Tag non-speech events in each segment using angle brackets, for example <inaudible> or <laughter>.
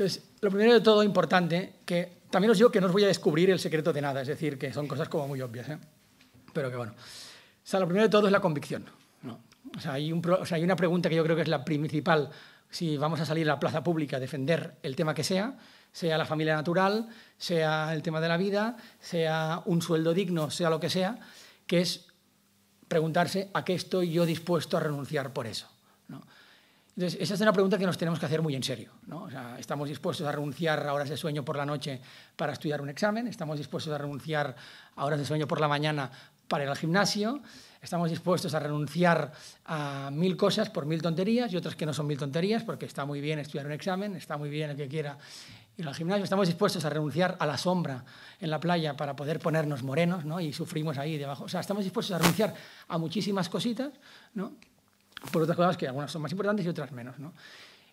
Entonces, lo primero de todo importante, que también os digo que no os voy a descubrir el secreto de nada, es decir, que son cosas como muy obvias, ¿eh? pero que bueno. O sea, lo primero de todo es la convicción. ¿no? O, sea, hay una pregunta que yo creo que es la principal si vamos a salir a la plaza pública a defender el tema que sea, sea la familia natural, sea el tema de la vida, sea un sueldo digno, sea lo que sea, que es preguntarse a qué estoy yo dispuesto a renunciar por eso. ¿no? Entonces, esa es una pregunta que nos tenemos que hacer muy en serio. ¿no? estamos dispuestos a renunciar a horas de sueño por la noche para estudiar un examen, estamos dispuestos a renunciar a horas de sueño por la mañana para ir al gimnasio, estamos dispuestos a renunciar a mil cosas por mil tonterías y otras que no son mil tonterías, porque está muy bien estudiar un examen, está muy bien el que quiera ir al gimnasio, estamos dispuestos a renunciar a la sombra en la playa para poder ponernos morenos y sufrimos ahí debajo. O sea, estamos dispuestos a renunciar a muchísimas cositas, ¿no? por otras cosas que algunas son más importantes y otras menos. ¿no?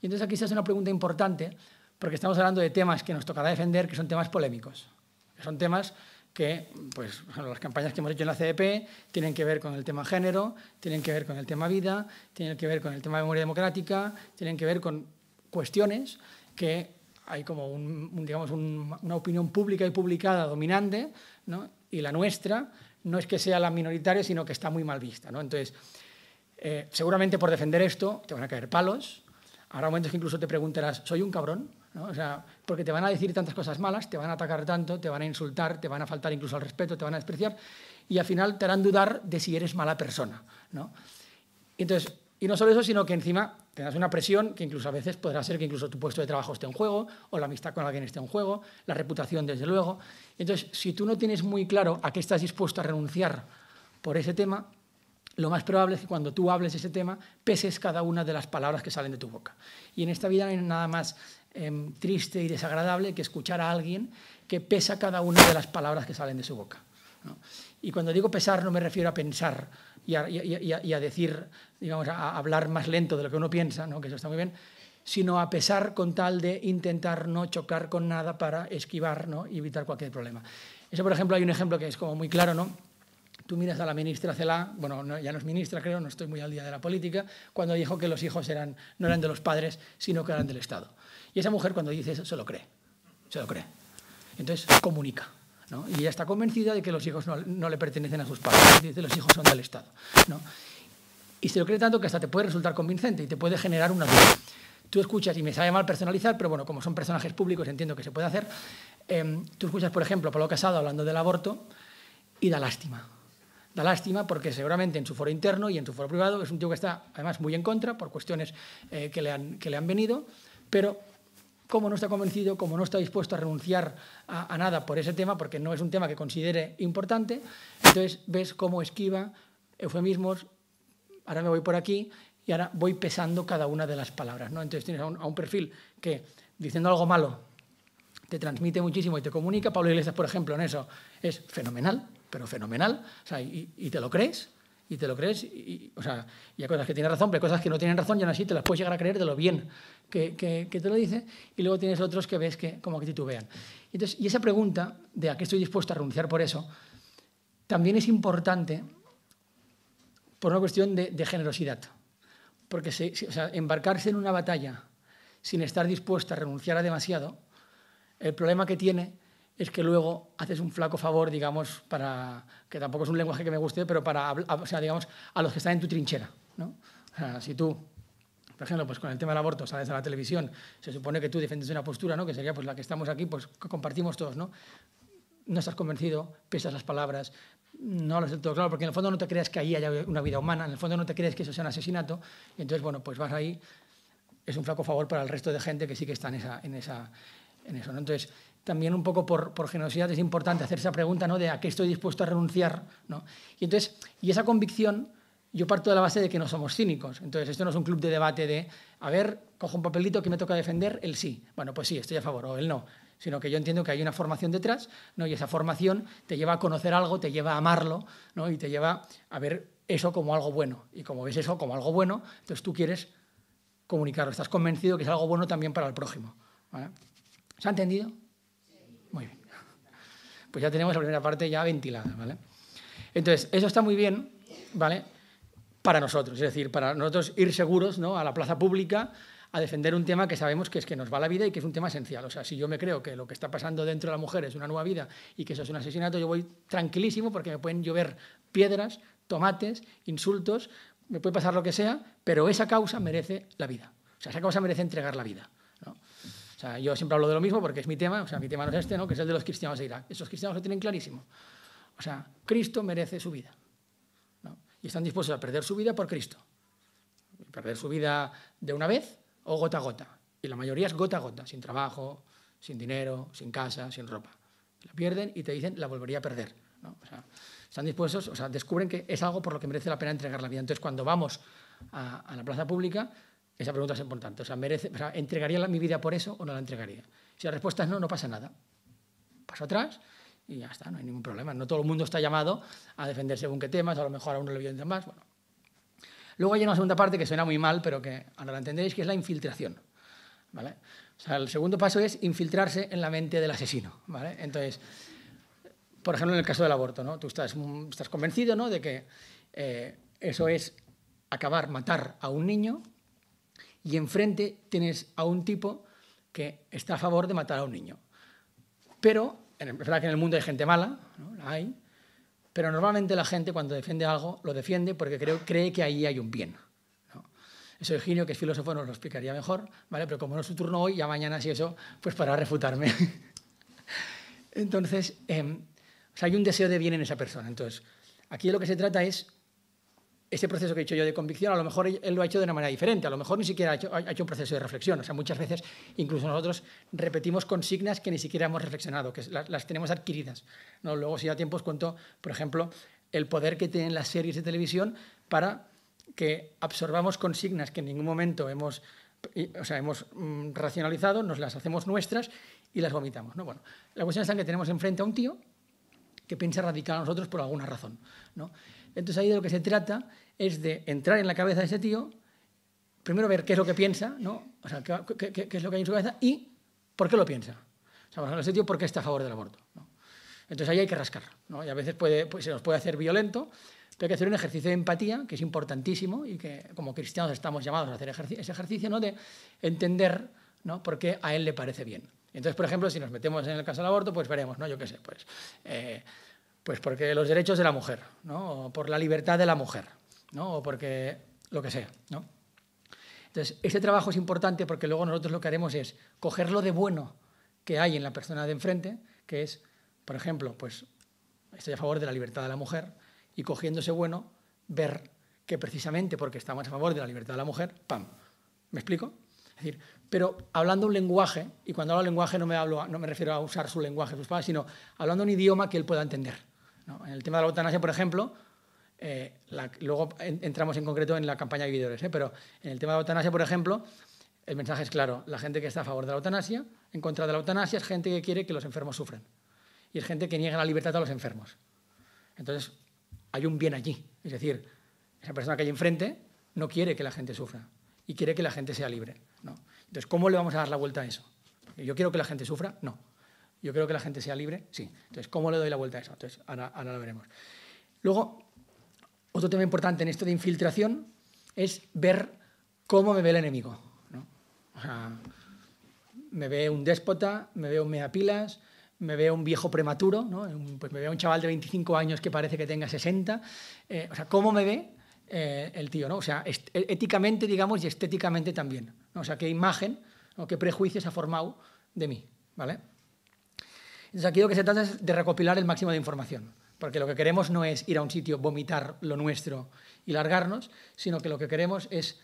Y entonces aquí se hace una pregunta importante, porque estamos hablando de temas que nos tocará defender, que son temas polémicos, que son temas que, pues, las campañas que hemos hecho en la CDP tienen que ver con el tema género, tienen que ver con el tema vida, tienen que ver con el tema de memoria democrática, tienen que ver con cuestiones que hay como digamos, una opinión pública y publicada dominante, ¿no? y la nuestra no es que sea la minoritaria, sino que está muy mal vista. ¿no? Entonces, eh, seguramente por defender esto te van a caer palos. Habrá momentos que incluso te preguntarás, ¿soy un cabrón? porque te van a decir tantas cosas malas, te van a atacar tanto, te van a insultar, te van a faltar incluso al respeto, te van a despreciar, y al final te harán dudar de si eres mala persona. Entonces, y no solo eso, sino que encima tengas una presión que incluso a veces podrá ser que incluso tu puesto de trabajo esté en juego, o la amistad con alguien esté en juego, la reputación desde luego. Entonces, si tú no tienes muy claro a qué estás dispuesto a renunciar por ese tema, lo más probable es que cuando tú hables ese tema peses cada una de las palabras que salen de tu boca. Y en esta vida no hay nada más em, triste y desagradable que escuchar a alguien que pesa cada una de las palabras que salen de su boca. Y cuando digo pesar no me refiero a pensar y a, decir, digamos, a hablar más lento de lo que uno piensa, que eso está muy bien, sino a pesar con tal de intentar no chocar con nada para esquivar ¿no? y evitar cualquier problema. Eso, por ejemplo, hay un ejemplo que es como muy claro, ¿no? Tú miras a la ministra Celá, bueno, ya no es ministra, creo, no estoy muy al día de la política, cuando dijo que los hijos no eran de los padres, sino que eran del Estado. Y esa mujer cuando dice eso se lo cree, se lo cree. Entonces comunica. ¿no? Y ella está convencida de que los hijos no, le pertenecen a sus padres, dice los hijos son del Estado. ¿no? Y se lo cree tanto que hasta te puede resultar convincente y te puede generar una duda. Tú escuchas, y me sabe mal personalizar, pero bueno, como son personajes públicos entiendo que se puede hacer, em, tú escuchas, por ejemplo, a Pablo Casado hablando del aborto y da lástima da lástima porque seguramente en su foro interno y en su foro privado es un tío que está además muy en contra por cuestiones eh, que, le han, que le han venido, pero como no está convencido, como no está dispuesto a renunciar a, nada por ese tema, porque no es un tema que considere importante, entonces ves cómo esquiva eufemismos, ahora me voy por aquí y ahora voy pesando cada una de las palabras. ¿no? Entonces tienes a un perfil que diciendo algo malo te transmite muchísimo y te comunica. Pablo Iglesias, por ejemplo, en eso es fenomenal, pero fenomenal. O sea, y, te lo crees, y te lo crees. Y, o sea, y hay cosas que tienen razón, pero hay cosas que no tienen razón y aún así te las puedes llegar a creer de lo bien que, te lo dice. Y luego tienes otros que ves que como que titubean. Entonces, y esa pregunta de a qué estoy dispuesto a renunciar por eso, también es importante por una cuestión de, generosidad. Porque embarcarse en una batalla sin estar dispuesto a renunciar a demasiado el problema que tiene es que luego haces un flaco favor, digamos, para, que tampoco es un lenguaje que me guste, pero para, sea, digamos, a los que están en tu trinchera. ¿no? si tú, por ejemplo, pues con el tema del aborto sales a la televisión, se supone que tú defiendes una postura, ¿no? que sería pues la que estamos aquí, pues compartimos todos, ¿no? No estás convencido, pesas las palabras, no lo del todo claro, porque en el fondo no te creas que ahí haya una vida humana, en el fondo no te crees que eso sea un asesinato, entonces, bueno, pues vas ahí, es un flaco favor para el resto de gente que sí que está en esa, en esa en eso. Entonces, también un poco por, generosidad es importante hacer esa pregunta ¿no? de a qué estoy dispuesto a renunciar. ¿no? Y, entonces, y esa convicción, yo parto de la base de que no somos cínicos. Entonces, esto no es un club de debate de, a ver, cojo un papelito que me toca defender, el sí. Bueno, pues sí, estoy a favor o el no sino que yo entiendo que hay una formación detrás, ¿no? y esa formación te lleva a conocer algo, te lleva a amarlo, ¿no? y te lleva a ver eso como algo bueno. Y como ves eso como algo bueno, entonces tú quieres comunicarlo, estás convencido que es algo bueno también para el prójimo. ¿vale? ¿Se ha entendido? Muy bien. Pues ya tenemos la primera parte ya ventilada, ¿vale? Entonces, eso está muy bien, ¿vale? Para nosotros, es decir, para nosotros ir seguros a la plaza pública a defender un tema que sabemos que es que nos va la vida y que es un tema esencial. O sea, si yo me creo que lo que está pasando dentro de la mujer es una nueva vida y que eso es un asesinato, yo voy tranquilísimo porque me pueden llover piedras, tomates, insultos, me puede pasar lo que sea, pero esa causa merece la vida. O sea, esa causa merece entregar la vida yo siempre hablo de lo mismo porque es mi tema, o sea, mi tema no es este, ¿no? que es el de los cristianos de Irak. Esos cristianos lo tienen clarísimo. O sea, Cristo merece su vida. Y están dispuestos a perder su vida por Cristo. Perder su vida de una vez o gota a gota. Y la mayoría es gota a gota, sin trabajo, sin dinero, sin casa, sin ropa. La pierden y te dicen, la volvería a perder. están dispuestos, o sea, descubren que es algo por lo que merece la pena entregar la vida. Entonces, cuando vamos a, a la plaza pública, esa pregunta es importante. O sea, merece, o ¿entregaría mi vida por eso o no la entregaría? Si la respuesta es no, no pasa nada. Paso atrás y ya está, no hay ningún problema. No todo el mundo está llamado a defender según qué temas, a lo mejor a uno le vienen más. Bueno. Luego hay una segunda parte que suena muy mal, pero que ahora la entenderéis, que es la infiltración. ¿vale? sea, el segundo paso es infiltrarse en la mente del asesino. ¿vale? Entonces, por ejemplo, en el caso del aborto, ¿no? tú estás, mm, estás convencido de que eh, eso es acabar, matar a un niño y enfrente tienes a un tipo que está a favor de matar a un niño. Pero, es verdad que en el mundo hay gente mala, ¿no? la hay, pero normalmente la gente cuando defiende algo lo defiende porque creo, cree que ahí hay un bien. Eso Eugenio, que es filósofo, nos lo explicaría mejor, ¿vale? pero como no es su turno hoy, ya mañana si eso, pues para refutarme. <laughs> Entonces, em, hay un deseo de bien en esa persona. Entonces, aquí lo que se trata es ese proceso que he hecho yo de convicción, a lo mejor él lo ha hecho de una manera diferente, a lo mejor ni siquiera ha hecho, un proceso de reflexión. O sea, muchas veces incluso nosotros repetimos consignas que ni siquiera hemos reflexionado, que las, tenemos adquiridas. ¿no? Luego, si da tiempo, os cuento, por ejemplo, el poder que tienen las series de televisión para que absorbamos consignas que en ningún momento hemos, o hemos mm, racionalizado, nos las hacemos nuestras y las vomitamos. ¿no? Bueno, la cuestión es que tenemos enfrente a un tío que piensa radical a nosotros por alguna razón. ¿no? Entonces ahí de lo que se trata es de entrar en la cabeza de ese tío, primero ver qué es lo que piensa, ¿no? o qué, es lo que hay en su cabeza y por qué lo piensa. O sea, ese tío por qué está a favor del aborto. Entonces ahí hay que rascar. Y a veces puede, pues, se nos puede hacer violento, pero hay que hacer un ejercicio de empatía, que es importantísimo y que como cristianos estamos llamados a hacer ese ejercicio ¿no? de entender ¿no? por qué a él le parece bien. Entonces, por ejemplo, si nos metemos en el caso del aborto, pues veremos, ¿no? Yo qué sé, pues, eh, pues porque los derechos de la mujer, ¿no? O por la libertad de la mujer, ¿no? O porque lo que sea, ¿no? Entonces, este trabajo es importante porque luego nosotros lo que haremos es coger lo de bueno que hay en la persona de enfrente, que es, por ejemplo, pues estoy a favor de la libertad de la mujer, y cogiendo bueno, ver que precisamente porque estamos a favor de la libertad de la mujer, ¡pam! ¿Me explico? decir, pero hablando un lenguaje, y cuando hablo lenguaje no me, hablo, no me refiero a usar su lenguaje, sus sino hablando un idioma que él pueda entender. En el tema de la eutanasia, por ejemplo, eh, luego entramos en concreto en la campaña de vividores, ¿eh? pero en el tema de la eutanasia, por ejemplo, el mensaje es claro, la gente que está a favor de la eutanasia, en contra de la eutanasia, es gente que quiere que los enfermos sufren. Y es gente que niega la libertad a los enfermos. Entonces, hay un bien allí. Es decir, esa persona que hay enfrente no quiere que la gente sufra y quiere que la gente sea libre. Entonces, ¿cómo le vamos a dar la vuelta a eso? ¿Yo quiero que la gente sufra? No. ¿Yo quiero que la gente sea libre? Sí. Entonces, ¿cómo le doy la vuelta a eso? ahora, lo veremos. Luego, otro tema importante en esto de infiltración es ver cómo me ve el enemigo. ¿no? O sea, me ve un déspota, me ve un meapilas, me ve un viejo prematuro, ¿no? pues me ve un chaval de 25 años que parece que tenga 60. Eh, o sea, ¿cómo me ve? Eh, el tío, ¿no? O sea, e-, éticamente, digamos, y estéticamente también. O sea, qué imagen o qué prejuicios ha formado de mí, ¿vale? Entonces aquí lo que se trata es de recopilar el máximo de información, porque lo que queremos no es ir a un sitio, vomitar lo nuestro y largarnos, sino que lo que queremos es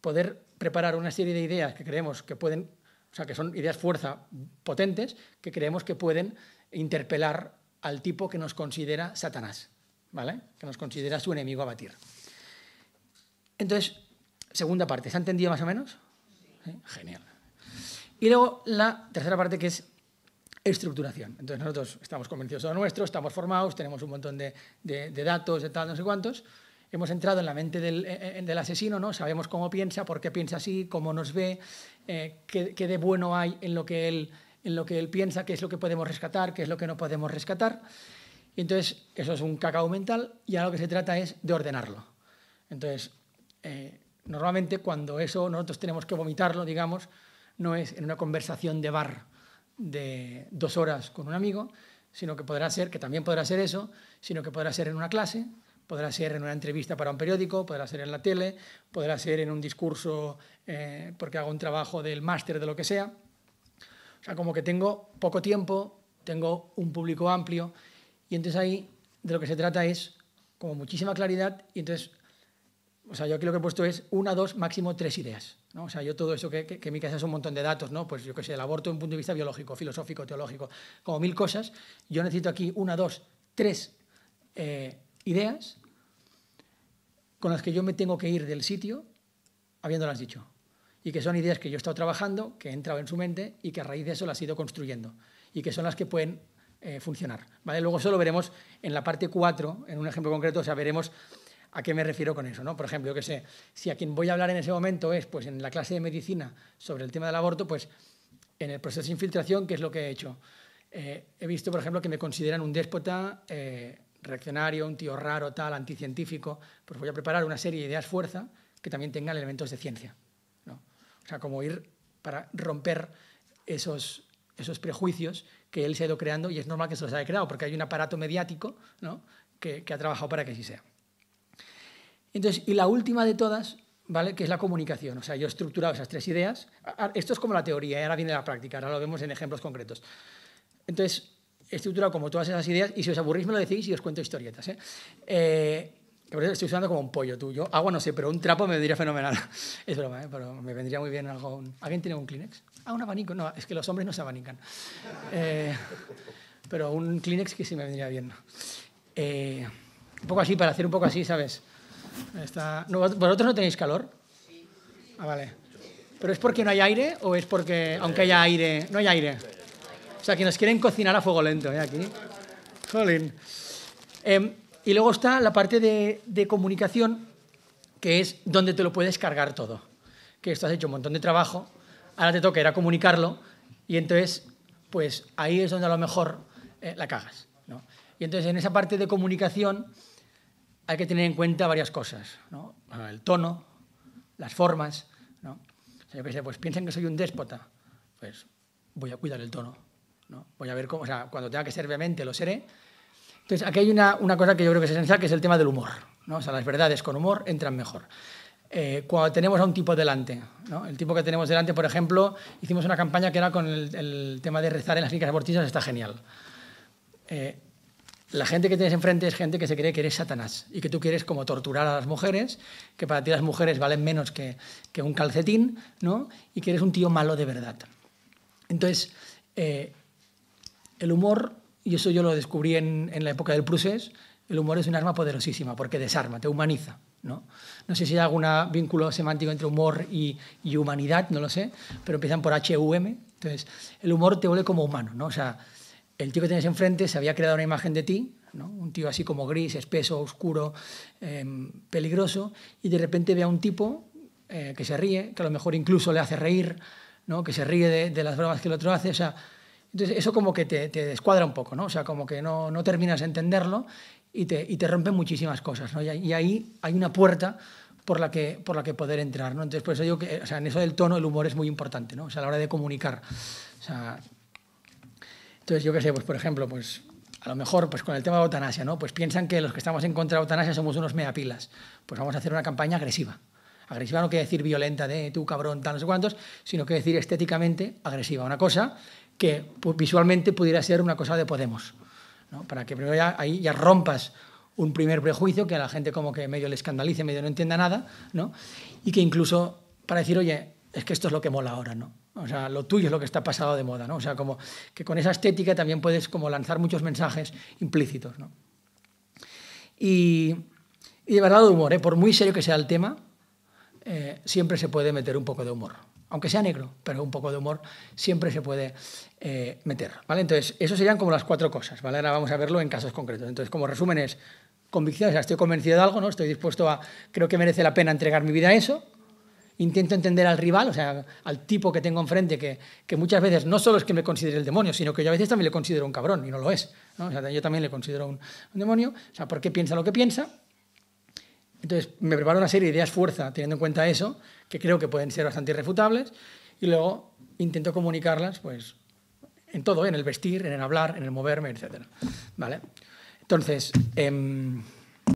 poder preparar una serie de ideas que creemos que pueden, o sea, que son ideas fuerza potentes, que creemos que pueden interpelar al tipo que nos considera Satanás, ¿vale? Que nos considera su enemigo a batir. Entonces, segunda parte, ¿se ha entendido más o menos? Genial. Y luego la tercera parte que es estructuración. Entonces nosotros estamos convencidos de lo nuestro, estamos formados, tenemos un montón de, datos, de tal, no sé cuántos, hemos entrado en la mente eh, eh, del, asesino, ¿no? Sabemos cómo piensa, por qué piensa así, cómo nos ve, eh, qué, de bueno hay en lo, que él, piensa, qué es lo que podemos rescatar, qué es lo que no podemos rescatar. Y entonces, eso es un cacao mental y ahora lo que se trata es de ordenarlo. Entonces, eh, normalmente cuando eso nosotros tenemos que vomitarlo, digamos, no es en una conversación de bar de dos horas con un amigo, sino que podrá ser, que también podrá ser eso, sino que podrá ser en una clase, podrá ser en una entrevista para un periódico, podrá ser en la tele, podrá ser en un discurso eh, porque hago un trabajo del máster de lo que sea. O sea, como que tengo poco tiempo, tengo un público amplio y entonces ahí de lo que se trata es como muchísima claridad y entonces o sea, yo aquí lo que he puesto es una, dos, máximo tres ideas. O sea, yo todo eso que, que, que, mi casa es un montón de datos, ¿no? Pues yo qué sé, el aborto desde un punto de vista biológico, filosófico, teológico, como mil cosas. Yo necesito aquí una, dos, tres eh, ideas con las que yo me tengo que ir del sitio habiéndolas dicho. Y que son ideas que yo he estado trabajando, que he entrado en su mente y que a raíz de eso las he ido construyendo. Y que son las que pueden eh, funcionar. ¿vale? Luego solo veremos en la parte cuatro, en un ejemplo concreto, o sea, veremos a qué me refiero con eso. ¿no? Por ejemplo, yo que sé, si a quien voy a hablar en ese momento es pues, en la clase de medicina sobre el tema del aborto, pues en el proceso de infiltración, ¿qué es lo que he hecho? Eh, he visto, por ejemplo, que me consideran un déspota eh, reaccionario, un tío raro, tal, anticientífico. Pues voy a preparar una serie de ideas fuerza que también tengan elementos de ciencia. ¿no? O sea, como ir para romper esos, esos prejuicios que él se ha ido creando y es normal que se los haya creado porque hay un aparato mediático ¿no? que, que ha trabajado para que así sea. Entonces, y la última de todas, ¿vale? Que es la comunicación. O sea, yo he estructurado esas tres ideas. Esto es como la teoría, ¿eh? ahora viene la práctica, ahora lo vemos en ejemplos concretos. Entonces, he estructurado como todas esas ideas y si os aburrís me lo decís y os cuento historietas. ¿eh? Eh, estoy usando como un pollo tuyo. agua ah, no sé, pero un trapo me vendría fenomenal. <laughs> es broma, pero me vendría muy bien algo. ¿Alguien tiene un Kleenex? Ah, un abanico. No, es que los hombres no se abanican. pero un Kleenex que sí me vendría bien. un poco así, para hacer un poco así, ¿sabes? ¿Vosotros no tenéis calor? Ah, vale. ¿Pero es porque no hay aire o es porque, aunque haya aire, no hay aire? O sea, que nos quieren cocinar a fuego lento, ¿eh? Aquí. Em, y luego está la parte de, comunicación, que es donde te lo puedes cargar todo. Que esto has hecho un montón de trabajo, ahora te toca ir a comunicarlo, y entonces, pues ahí es donde a lo mejor eh, la cagas. Y entonces en esa parte de comunicación hay que tener en cuenta varias cosas, ¿no? el tono, las formas. ¿no? yo pensé, pues piensen que soy un déspota, pues voy a cuidar el tono. ¿no? Voy a ver cómo, o sea, cuando tenga que ser vehemente lo seré. Entonces, aquí hay una, una, cosa que yo creo que es esencial, que es el tema del humor. ¿no? O sea, las verdades con humor entran mejor. Eh, cuando tenemos a un tipo delante. ¿no? El tipo que tenemos delante, por ejemplo, hicimos una campaña que era con el, tema de rezar en las clínicas abortistas, está genial. Eh, la gente que tienes enfrente es gente que se cree que eres Satanás y que tú quieres como torturar a las mujeres, que para ti las mujeres valen menos que, un calcetín, ¿no? Y que eres un tío malo de verdad. Entonces, eh, el humor, y eso yo lo descubrí en, la época del Prusés, el humor es un arma poderosísima porque desarma, te humaniza. ¿no? no sé si hay algún vínculo semántico entre humor y, humanidad, no lo sé, pero empiezan por H-U-M. Entonces, el humor te vuelve como humano, ¿no? O sea, el tío que tenías enfrente se había creado una imagen de ti, un tío así como gris, espeso, oscuro, em, peligroso, y de repente ve a un tipo eh, que se ríe, que a lo mejor incluso le hace reír, ¿no? que se ríe de, las bromas que el otro hace, o entonces eso como que te, te, descuadra un poco, ¿no? sea, como que no, terminas de entenderlo y te, te rompen muchísimas cosas, y, ahí hay una puerta por la que, por la que poder entrar. ¿no? Entonces, por eso digo que o en eso del tono el humor es muy importante, ¿no? o a la hora de comunicar. O entonces, yo qué sé, pues por ejemplo, pues a lo mejor pues con el tema de eutanasia, ¿no? Pues piensan que los que estamos en contra de eutanasia somos unos meapilas. Pues vamos a hacer una campaña agresiva. Agresiva no quiere decir violenta de tú cabrón, tal, no sé cuántos, sino que decir estéticamente agresiva. Una cosa que pues, visualmente pudiera ser una cosa de Podemos. ¿no? Para que primero ahí ya rompas un primer prejuicio que a la gente como que medio le escandalice, medio no entienda nada, ¿no? Y que incluso para decir, oye, es que esto es lo que mola ahora, ¿no? O sea, lo tuyo es lo que está pasado de moda, ¿no? O sea, como que con esa estética también puedes como lanzar muchos mensajes implícitos, ¿no? Y, de verdad humor, ¿eh? por muy serio que sea el tema, eh, siempre se puede meter un poco de humor. Aunque sea negro, pero un poco de humor siempre se puede eh, meter, ¿vale? Entonces, eso serían como las cuatro cosas, ¿vale? Ahora vamos a verlo en casos concretos. Entonces, como resumen es convicción, o sea, estoy convencido de algo, ¿no? Estoy dispuesto a, creo que merece la pena entregar mi vida a eso, intento entender al rival, o sea, al tipo que tengo enfrente, que, muchas veces no solo es que me considere el demonio, sino que yo a veces también le considero un cabrón y no lo es. yo también le considero un, demonio, o sea, ¿por qué piensa lo que piensa? Entonces, me preparo una serie de ideas fuerza teniendo en cuenta eso, que creo que pueden ser bastante irrefutables, y luego intento comunicarlas, pues, en todo, en el vestir, en el hablar, en el moverme, etc. ¿Vale? Entonces, em,